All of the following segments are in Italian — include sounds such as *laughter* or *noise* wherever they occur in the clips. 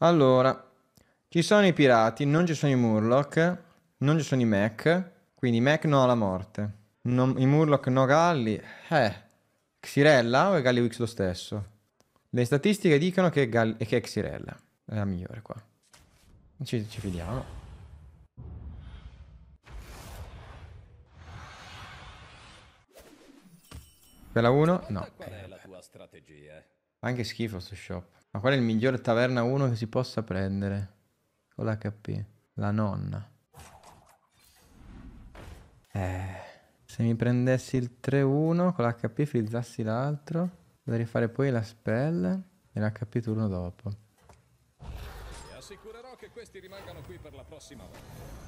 Allora, ci sono i pirati, non ci sono i Murloc, non ci sono i Mac, quindi Mac no alla morte. Non, I Murloc no Galli, eh, Xirella o è Galli Wix lo stesso? Le statistiche dicono che è, che è Xirella, è la migliore qua. Ci, ci fidiamo. Quella 1? No. Qual è la tua strategia? Anche schifo sto shop. Ma qual è il migliore taverna 1 che si possa prendere? Con l'HP. La nonna. Eh, se mi prendessi il 3-1 con l'HP frizzassi l'altro, dovrei fare poi la spell e l'HP turno dopo. Ti assicurerò che questi rimangano qui per la prossima volta.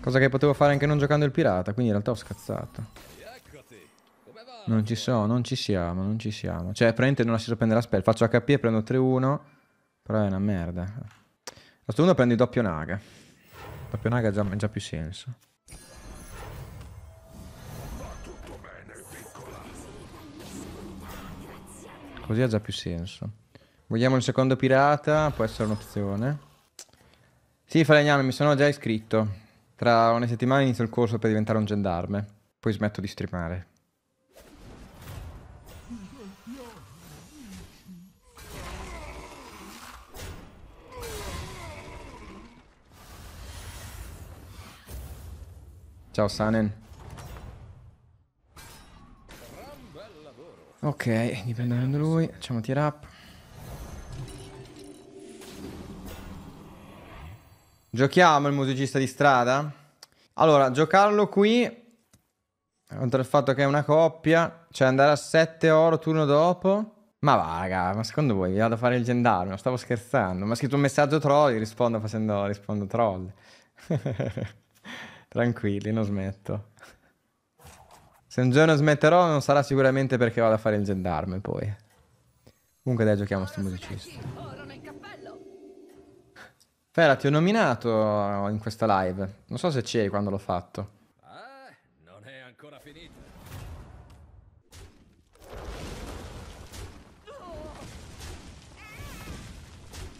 Cosa che potevo fare anche non giocando il pirata, quindi in realtà ho scazzato. Non ci so, non ci siamo, non ci siamo. Cioè, prende non la si sospende la spell. Faccio HP e prendo 3-1. Però è una merda. A questo punto prendo il doppio naga. Il doppio naga ha già, già più senso. Così ha già più senso. Vogliamo il secondo pirata, può essere un'opzione. Sì, falegname, mi sono già iscritto. Tra una settimana inizio il corso per diventare un gendarme. Poi smetto di streamare. Ciao Sanen. Ok, dipendendo da lui, facciamo tear up. Giochiamo il musicista di strada? Allora, giocarlo qui, oltre al fatto che è una coppia, cioè andare a 7 oro turno dopo... Ma va, raga, ma secondo voi vado a fare il gendarme? stavo scherzando. Mi ha scritto un messaggio troll, rispondo facendo... rispondo troll. *laughs* Tranquilli, non smetto. Se un giorno smetterò non sarà sicuramente perché vado a fare il gendarme poi. Comunque dai, giochiamo sto musicista. Fera, ti ho nominato uh, in questa live. Non so se c'eri quando l'ho fatto. Ah, non è ancora finita.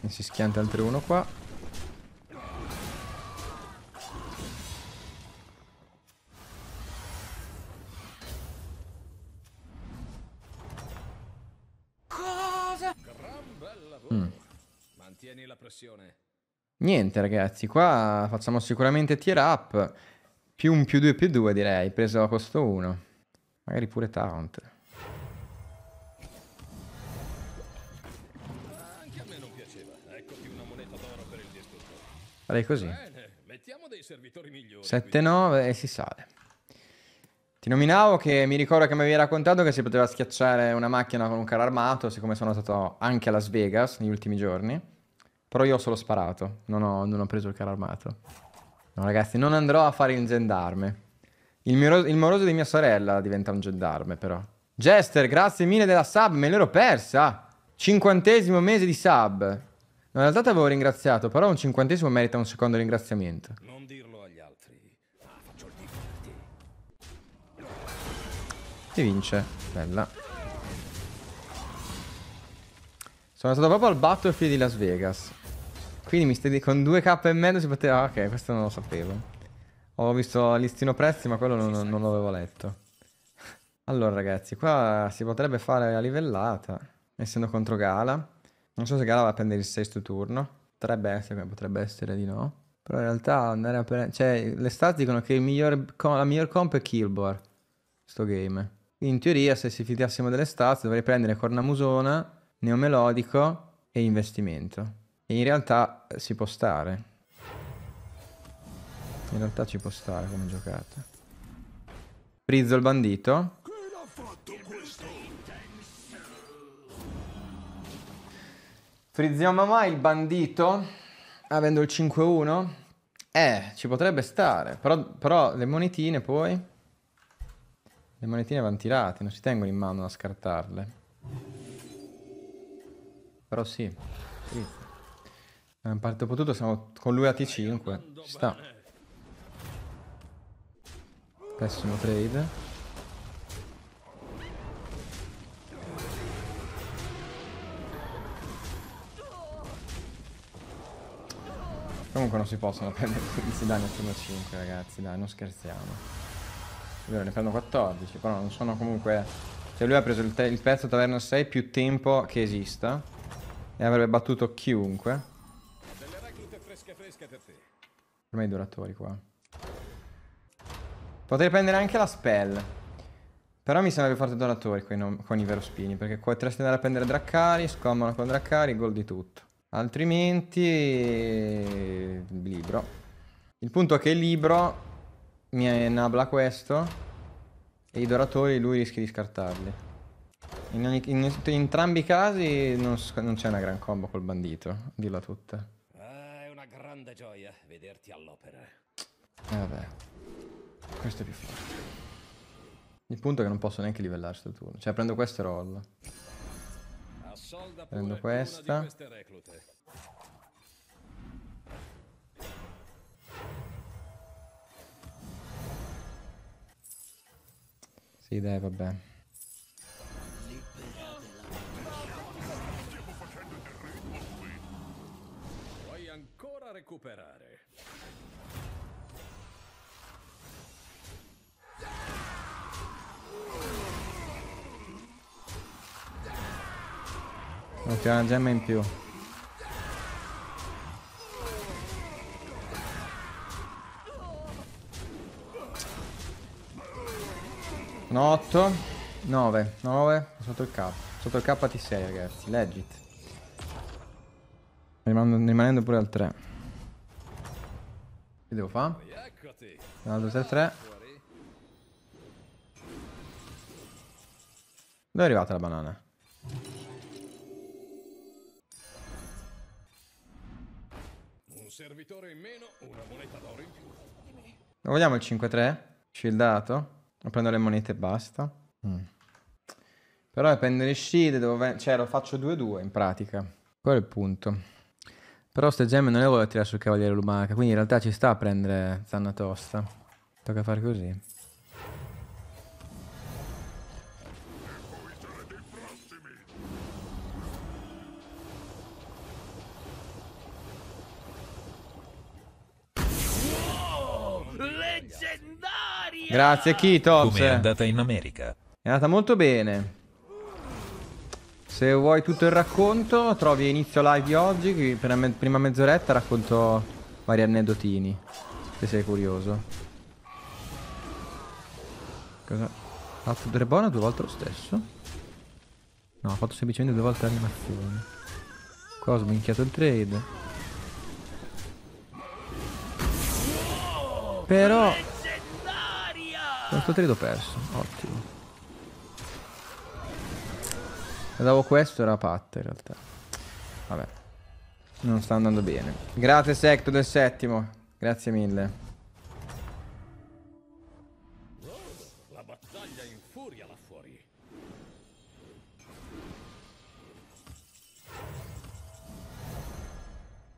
E si schianta altro uno qua. Niente ragazzi, qua facciamo sicuramente tier up, più un più 2 più 2 direi, preso a costo 1. Magari pure taunt. Anche a me non piaceva, eccoti una moneta d'oro per il distruttore. Farei così. 7-9 e si sale. Ti nominavo che mi ricordo che mi avevi raccontato che si poteva schiacciare una macchina con un carro armato, siccome sono stato anche a Las Vegas negli ultimi giorni. Però io ho solo sparato, non ho, non ho preso il carro armato. No ragazzi, non andrò a fare il gendarme. Il, miro- il moroso di mia sorella diventa un gendarme però. Jester, grazie mille della sub, me l'ero persa! Cinquantesimo mese di sub. No, in realtà avevo ringraziato, però un cinquantesimo merita un secondo ringraziamento. Non dirlo agli altri. Ah, faccio il tifo Si vince. Bella. Sono stato proprio al Battlefield di Las Vegas. Quindi mi stai con 2k e mezzo si poteva... Ah, ok, questo non lo sapevo. Ho visto listino prezzi, ma quello non, non l'avevo letto. Allora, ragazzi, qua si potrebbe fare la livellata, essendo contro Gala. Non so se Gala va a prendere il sesto turno. Potrebbe essere, potrebbe essere di no. Però in realtà andare a prendere... Cioè, le stats dicono che miglior la miglior comp è Killboard. Sto game. Quindi in teoria, se si fidassimo delle stats, dovrei prendere Cornamusona, Neomelodico e Investimento. In realtà eh, si può stare. In realtà ci può stare come giocata. Frizzo il bandito. Frizziamo mai il bandito? Avendo il 5-1? Eh, ci potrebbe stare. Però, però le monetine poi... Le monetine vanno tirate, non si tengono in mano a scartarle. Però sì. Frizzo. Abbiamo parte potuto, siamo con lui a T5. Ci sta. Pessimo trade. Comunque non si possono *laughs* prendere 15 danni a 5 ragazzi, dai, non scherziamo. Allora, ne prendo 14, però non sono comunque... Cioè lui ha preso il, il pezzo taverna 6 più tempo che esista e avrebbe battuto chiunque tasca per te. Ormai i doratori qua. Potrei prendere anche la spell. Però mi sembra più forte doratori con, con i spini. Perché potresti andare a prendere Draccari, scommano con Draccari, gol di tutto. Altrimenti... Libro. Il punto è che il libro mi enabla questo. E i doratori lui rischia di scartarli. In, ogni, in, in entrambi i casi non, non c'è una gran combo col bandito, dirla tutta profonda gioia vederti all'opera. Eh vabbè, questo è più forte. Il punto è che non posso neanche livellarci sto turno. Cioè prendo questa e roll. Prendo questa. Sì, dai, vabbè. recuperare. Ok, una gemma in più. No, 8 9 9 sotto il K sotto il K ti sei ragazzi legit rimanendo pure al 3 che devo fare? 1, 2, 3, 3. Dove è arrivata la banana? Un servitore in meno, una moneta d'oro in più. Non vogliamo il 5-3? Shieldato? Non prendo le monete e basta. Mm. Però prendo le shield, devo... cioè lo faccio 2-2 in pratica. Quello è il punto. Però ste gemme non le vuole tirare sul cavaliere lumaca, quindi in realtà ci sta a prendere zanna tosta. Tocca fare così. Grazie Kitops. Come è andata in America? È andata molto bene. Se vuoi tutto il racconto, trovi inizio live di oggi, qui per la me prima mezz'oretta racconto vari aneddotini, se sei curioso. Cosa? Ha fatto Drebona due volte lo stesso? No, ha fatto semplicemente due volte l'animazione. Qua ho sminchiato il trade. Però... Questo trade ho perso, ottimo. Andavo questo era patta in realtà. Vabbè. Non sta andando bene. Grazie Secto del settimo. Grazie mille. La battaglia infuria là fuori.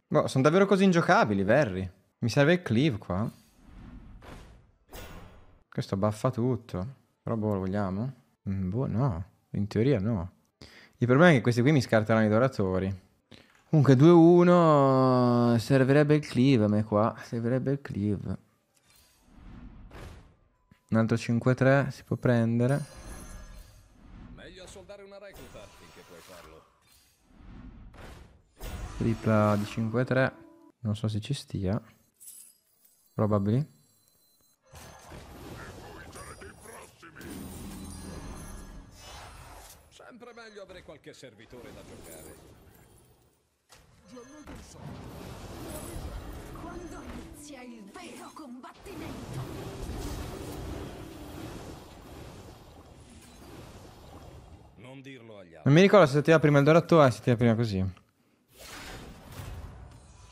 Boh, sono davvero così ingiocabili, Verri. Mi serve il cleave qua. Questo baffa tutto. Però boh, lo vogliamo? Mm, boh, no. In teoria no. Il problema è che questi qui mi scarteranno i doratori. Comunque 2-1 servirebbe il cleave a me qua, servirebbe il cleave. Un altro 5-3 si può prendere. Meglio assoldare una recluta finché puoi farlo. Tripla di 5-3. Non so se ci stia. Probably. Avrei qualche servitore da giocare. Quando inizia il vero combattimento? Non dirlo agli altri. Non mi ricordo se tira prima il dorato o se tira prima così.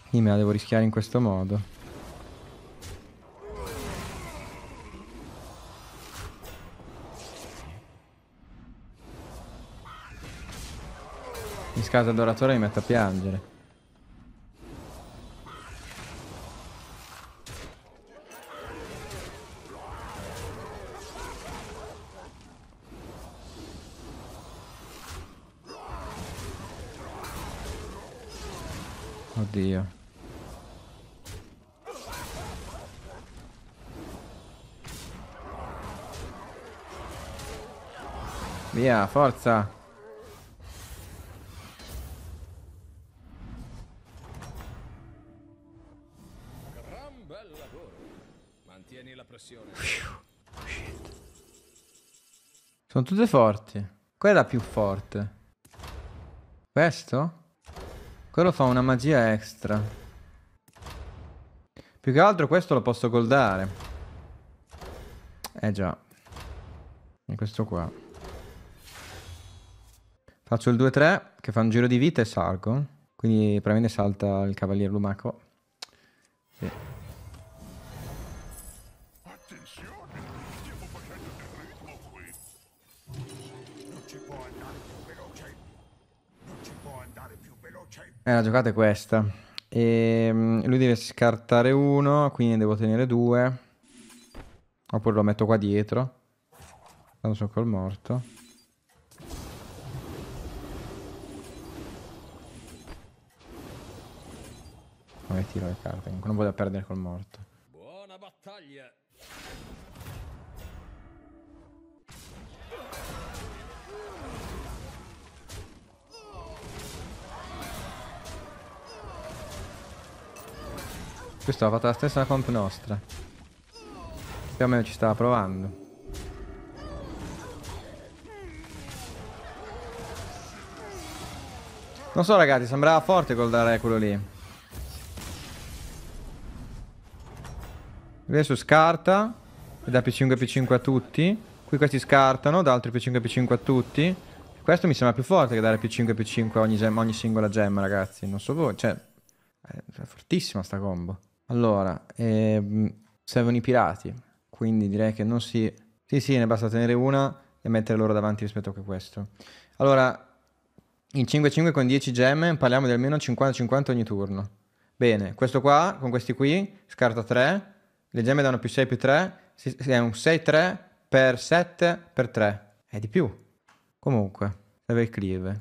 Quindi me la devo rischiare in questo modo. Mi scalda l'adoratore e mi metto a piangere. Oddio. Via, forza! Sono tutte forti. Quella più forte. Questo? Quello fa una magia extra. Più che altro questo lo posso goldare. Eh già. E questo qua. Faccio il 2-3 che fa un giro di vita e salgo. Quindi probabilmente salta il cavaliere lumaco. Sì. Eh, la giocata è questa. E ehm, lui deve scartare uno, quindi devo tenere due. Oppure lo metto qua dietro. Non so col morto. Come tiro le carte? Non voglio perdere col morto. Buona battaglia. Questo ha fatto la stessa comp nostra. Più o meno ci stava provando. Non so ragazzi, sembrava forte col dare quello lì. Adesso scarta. E da P5 P5 a tutti. Qui questi scartano, da altri P5 P5 a tutti. Questo mi sembra più forte che dare P5 P5 a ogni, ogni, singola gemma, ragazzi. Non so voi, cioè... È fortissima sta combo. Allora, ehm, servono i pirati, quindi direi che non si... Sì, sì, ne basta tenere una e mettere loro davanti rispetto a questo. Allora, in 5-5 con 10 gemme parliamo di almeno 50-50 ogni turno. Bene, questo qua, con questi qui, scarta 3, le gemme danno più 6 più 3, è un 6-3 per 7 per 3. È di più. Comunque, serve il cleave.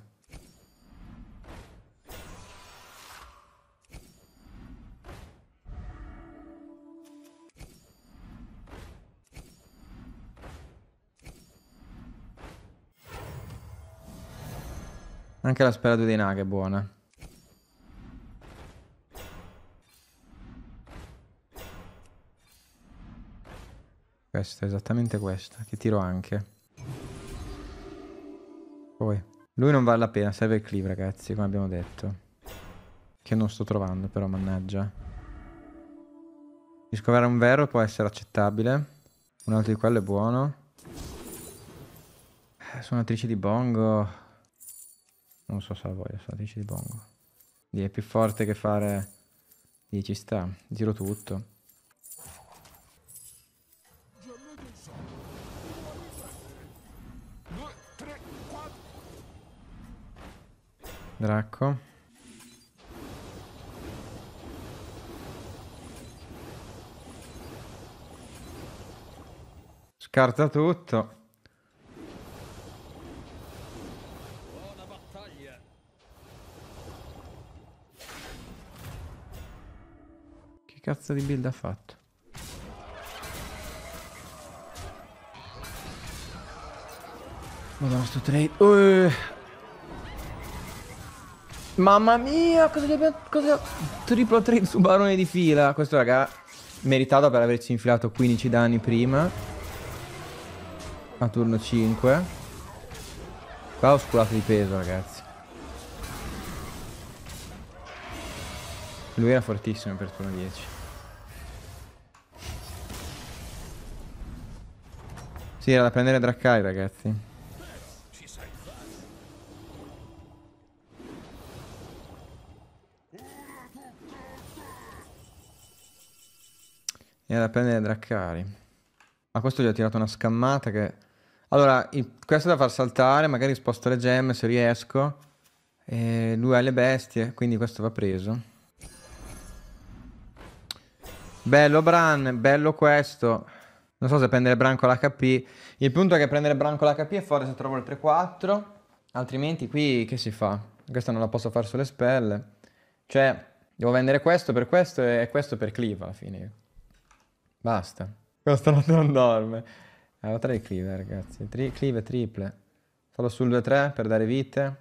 Anche la sperata di Naga è buona. Questa, esattamente questa, che tiro anche. Poi, lui non vale la pena, serve il cleave ragazzi, come abbiamo detto. Che non sto trovando però, mannaggia. Discovere un vero può essere accettabile. Un altro di quello è buono. Eh, Suonatrice di bongo. Non so se la voglio, sono 10 di bongo. Lì è più forte che fare... Lì ci sta, giro tutto. Dracco. Scarta tutto. cazzo di build ha fatto? Madonna sto trade uh. Mamma mia cosa gli abbiamo cosa... Triplo trade su barone di fila Questo raga Meritato per averci infilato 15 danni prima A turno 5 Qua ho sculato di peso ragazzi Lui era fortissimo per turno 10 Sì, era da prendere Drakkar, ragazzi. Era da prendere Drakkari. Ma questo gli ho tirato una scammata che... Allora, il... questo da far saltare, magari sposto le gemme se riesco. E lui ha le bestie, quindi questo va preso. Bello Bran, bello questo. Non so se prendere branco l'HP. Il punto è che prendere branco l'HP è forte se trovo il 3-4. Altrimenti qui che si fa? Questa non la posso fare sulle spelle. Cioè, devo vendere questo per questo e questo per Cleave alla fine. Basta. Questa notte non dorme. Avevo eh, tre Cleave, ragazzi. Tri cleave triple. Solo sul 2-3 per dare vite.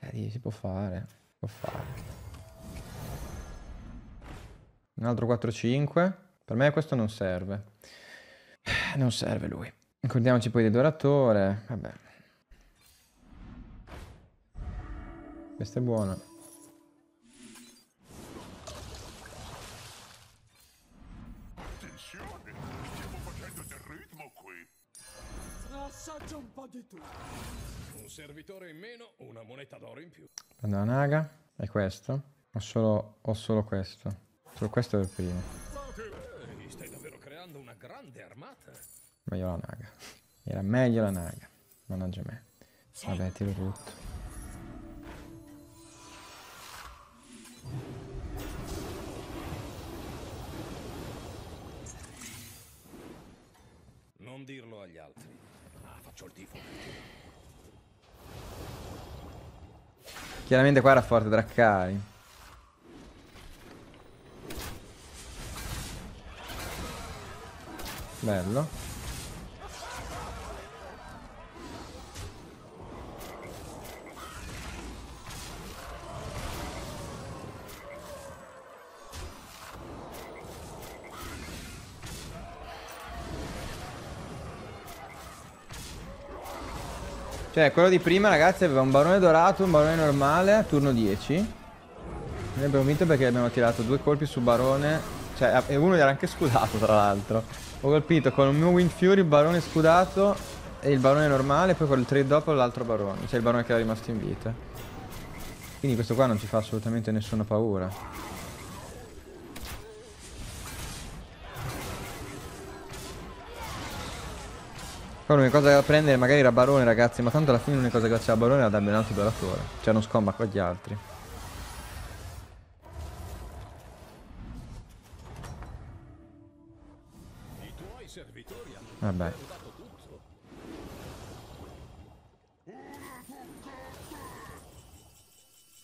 Eh, si può fare. Si può fare. Un altro 4-5. Per me questo non serve. *sighs* Non serve lui. Ricordiamoci poi dell'oratore. Vabbè. Questa è buona. Attenzione, stiamo facendo del ritmo qui. Trassaccia un po' di tutto. Un servitore in meno, una moneta d'oro in più. Prendo una naga. E questo? Ho solo, ho solo questo. Solo questo per primo ed armata. Meglio la naga. Era meglio la naga. Mannaggia me. Vabbè, tiro tutto. Non dirlo agli altri. Ah, faccio il tifo. Chiaramente qua era forte Draccari. Bello. Cioè, quello di prima, ragazzi, aveva un barone dorato, un barone normale, a turno 10. Noi abbiamo vinto perché abbiamo tirato due colpi su barone. Cioè, e uno era anche scusato, tra l'altro. Ho colpito con un mio Wind Fury il barone scudato e il barone normale, poi col trade dopo l'altro barone, cioè il barone che era rimasto in vita. Quindi questo qua non ci fa assolutamente nessuna paura. Poi l'unica cosa da prendere magari era barone ragazzi, ma tanto alla fine l'unica cosa che faceva barone era darmi un altro doratore. Cioè non scomba con gli altri. Vabbè.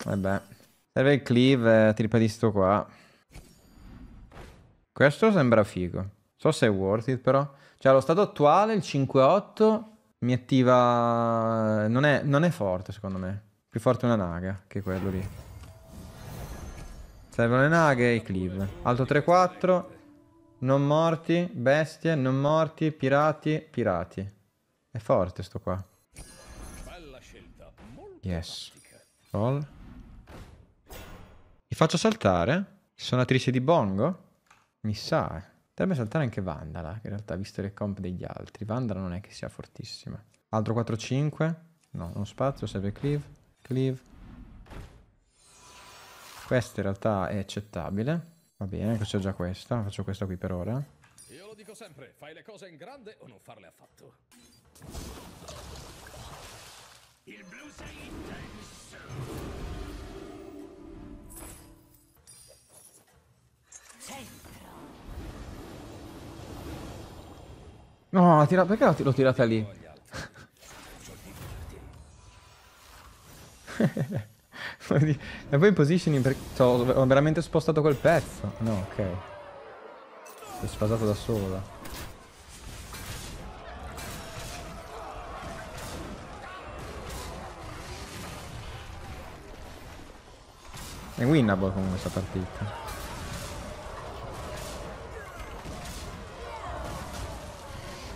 Vabbè. Serve il cleave, eh, trippa di sto qua. Questo sembra figo. So se è worth it però. Cioè allo stato attuale il 5-8 mi attiva... Non è, non è forte secondo me. Più forte una naga che quello lì. Servono le naghe e i cleave. Alto 3-4. Non morti, bestie, non morti, pirati, pirati. È forte sto qua. Yes. Roll. Mi faccio saltare? Sonatrice di bongo? Mi sa, eh. Dovrebbe saltare anche Vandala, in realtà, visto le comp degli altri. Vandala non è che sia fortissima. Altro 4-5. No, non spazio, serve cleave. Cleave. Questa in realtà è accettabile. Va bene, c'è già questa. Faccio questa qui per ora. Io lo dico sempre, fai le cose in grande o non farle affatto. Il blu sei intenso. No, tira... perché l'ho tirata lì? *laughs* e poi in positioning perché cioè, ho veramente spostato quel pezzo. No, ok. L'ho sfasato da sola. È winnable comunque questa partita.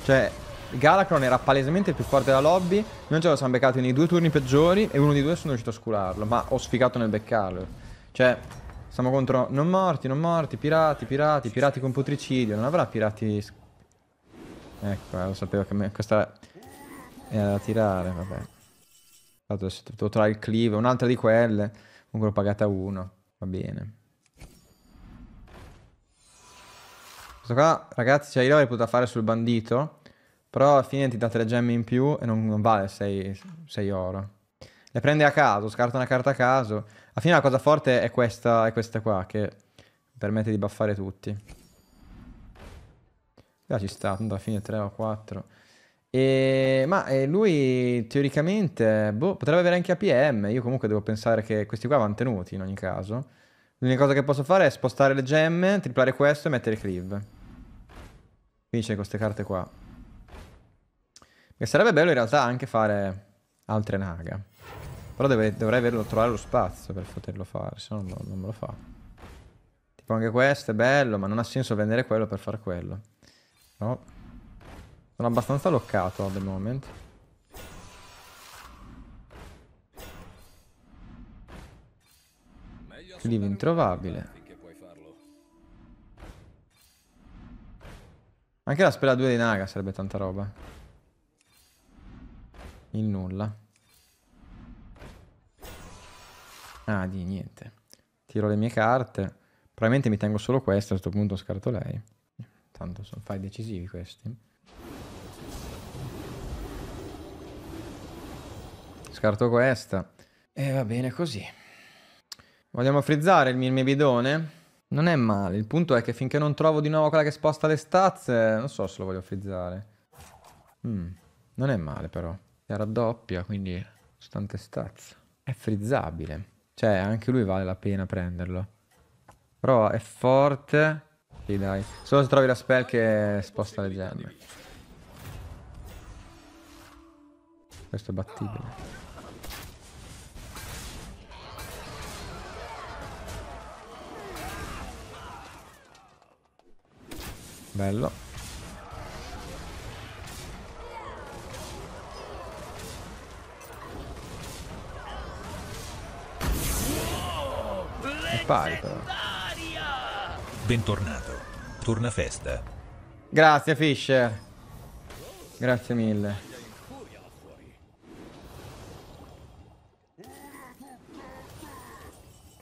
Cioè, Galakron era palesemente più forte della lobby. Non ce lo siamo beccati nei due turni peggiori. E uno di due sono riuscito a scularlo. Ma ho sfigato nel beccarlo. Cioè, siamo contro non morti, non morti, pirati, pirati, pirati con putricidio. Non avrà pirati... Ecco, eh, lo sapevo che me... questa era da tirare, vabbè. Tanto adesso devo trovare il cleave, un'altra di quelle. Comunque l'ho pagata uno. va bene. Questo qua, ragazzi, cioè io l'avrei potuta fare sul bandito. Però alla fine ti dà 3 gemme in più e non, non vale 6, oro. Le prende a caso, scarta una carta a caso. Alla fine la cosa forte è questa, è questa qua, che permette di buffare tutti. Là ci sta, tanto alla fine 3 o 4. E, ma eh, lui teoricamente boh, potrebbe avere anche APM. Io comunque devo pensare che questi qua vanno tenuti in ogni caso. L'unica cosa che posso fare è spostare le gemme, triplare questo e mettere cleave. Quindi c'è queste carte qua. E sarebbe bello in realtà anche fare altre naga. Però deve, dovrei averlo, trovare lo spazio per poterlo fare, se no non, non me lo fa. Tipo anche questo è bello, ma non ha senso vendere quello per fare quello. No. Sono abbastanza loccato al momento. Clive introvabile. Anche la spella 2 di Naga sarebbe tanta roba. Il nulla. Ah, di niente. Tiro le mie carte. Probabilmente mi tengo solo questa, a questo punto scarto lei. Tanto sono fai decisivi questi. Scarto questa. E va bene così. Vogliamo frizzare il mio bidone? Non è male, il punto è che finché non trovo di nuovo quella che sposta le stazze, non so se lo voglio frizzare. Mm, non è male però e raddoppia, quindi su tante stazze. È frizzabile, cioè anche lui vale la pena prenderlo. Però è forte. Sì, dai. Solo se trovi la spell che sposta le gemme. Questo è battibile. Bello. scappare però. Bentornato. Torna festa. Grazie Fisher. Grazie mille.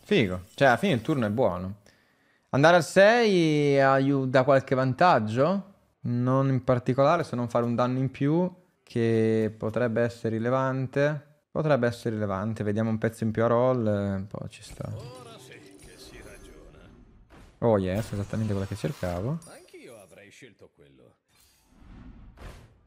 Figo. Cioè alla fine il turno è buono. Andare al 6 aiuta qualche vantaggio? Non in particolare se non fare un danno in più che potrebbe essere rilevante. Potrebbe essere rilevante, vediamo un pezzo in più a roll, eh, poi ci sta. Oh yes, esattamente quella che cercavo. Anch'io avrei scelto quello.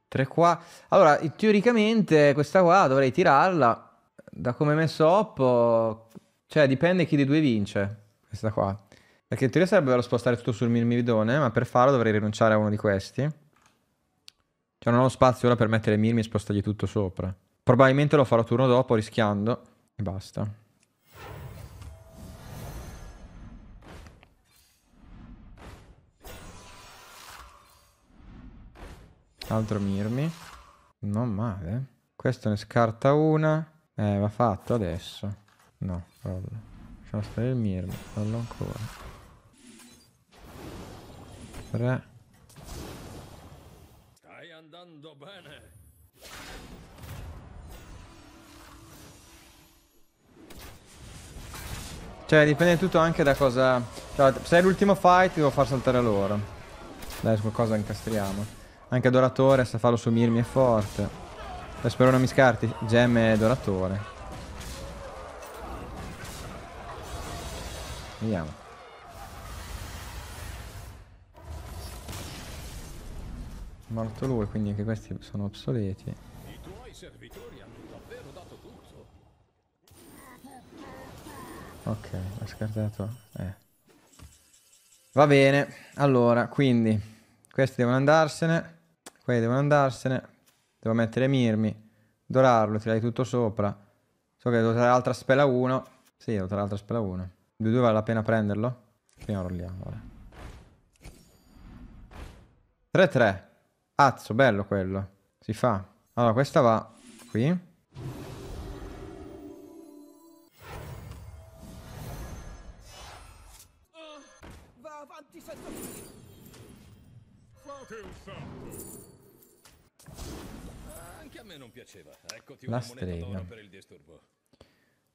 3 qua. Allora, teoricamente questa qua dovrei tirarla. Da come messo Oppo... Cioè, dipende chi dei due vince. Questa qua. Perché in teoria sarebbe bello spostare tutto sul mirmidone, ma per farlo dovrei rinunciare a uno di questi. Cioè, non ho spazio ora per mettere mirmi e spostargli tutto sopra. Probabilmente lo farò turno dopo, rischiando. E basta. altro Mirmi. Non male. Questo ne scarta una. Eh, va fatto adesso. No, proprio. Facciamo stare il Mirmi. Fallo ancora. 3. Stai andando bene. Cioè, dipende tutto anche da cosa... Cioè, se è l'ultimo fight, devo far saltare loro. Dai, su qualcosa incastriamo. Anche Doratore sta sa farlo Mirmi è forte. E spero non mi scarti. Gemme e Doratore. Vediamo. Morto lui, quindi anche questi sono obsoleti. I tuoi servitori hanno davvero dato tutto. Ok, ha scartato. Eh. Va bene, allora, quindi questi devono andarsene. Quelli devono andarsene. Devo mettere Mirmi. Dorarlo, tirare tutto sopra. So che devo tirare l'altra spela 1. Sì, devo tirare l'altra spela 1. 2-2 vale la pena prenderlo? Prima rolliamo, ora. 3-3. Azzo, bello quello. Si fa. Allora, questa va qui. La strega.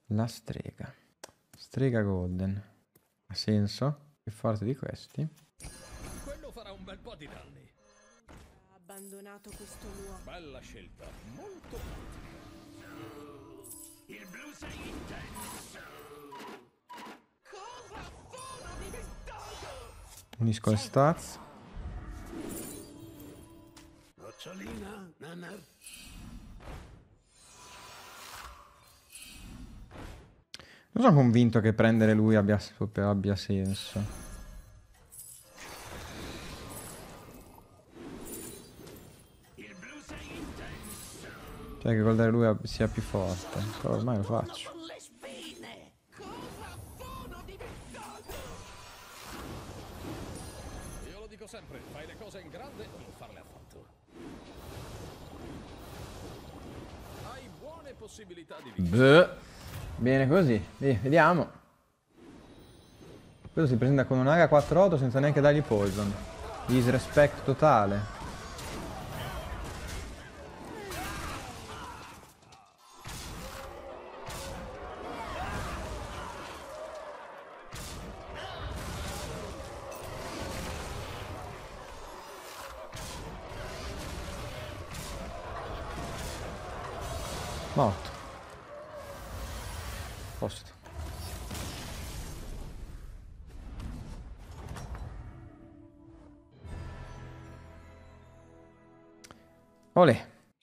La strega. Strega golden. Ha senso? Più forte di questi. Quello farà un bel po' di danni. Ha abbandonato questo luogo. Bella scelta, molto pratica. Il blu sei intenso. Cosa sono diventato? Unisco le stats. Nocciolina, nanar. Non sono convinto che prendere lui abbia, abbia senso. Cioè che guardare lui sia più forte. Però ormai lo faccio. Io possibilità di vincere. Bene così, Dì, vediamo. Questo si presenta con un'aga 4 8 senza neanche dargli poison. Disrespect totale.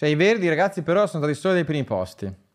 Cioè i verdi ragazzi però sono stati solo dei primi posti.